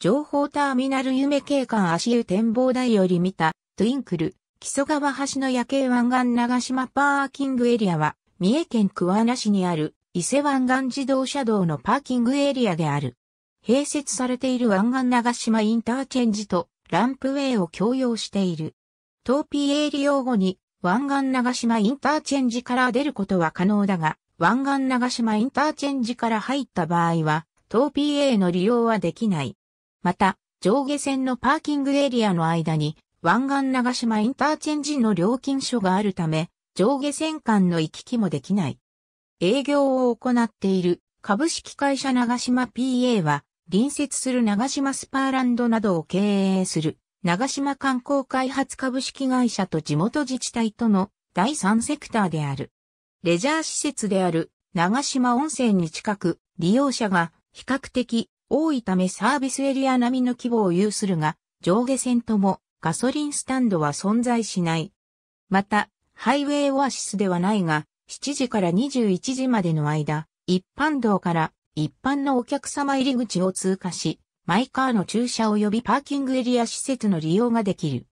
情報ターミナル夢景観足湯展望台より見た、トゥインクル、木曽川橋の夜景湾岸長島パーキングエリアは、三重県桑名市にある伊勢湾岸自動車道のパーキングエリアである。併設されている湾岸長島インターチェンジとランプウェイを共用している。トーピー a 利用後に湾岸長島インターチェンジから出ることは可能だが、湾岸長島インターチェンジから入った場合は、トーピー a の利用はできない。また、上下線のパーキングエリアの間に、湾岸長島インターチェンジの料金所があるため、上下線間の行き来もできない。営業を行っている株式会社長島 PA は、隣接する長島スパーランドなどを経営する、長島観光開発株式会社と地元自治体との第三セクターである。レジャー施設である長島温泉に近く、利用者が比較的多いためサービスエリア並みの規模を有するが、上下線ともガソリンスタンドは存在しない。また、ハイウェイオアシスではないが、7時から21時までの間、一般道から一般のお客様入り口を通過し、マイカーの駐車及びパーキングエリア施設の利用ができる。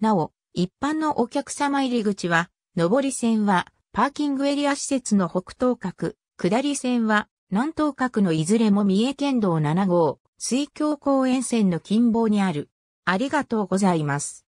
なお、一般のお客様入り口は、上り線は、パーキングエリア施設の北東角、下り線は、南東角のいずれも三重県道7号、水峡公園線の近傍にある。ありがとうございます。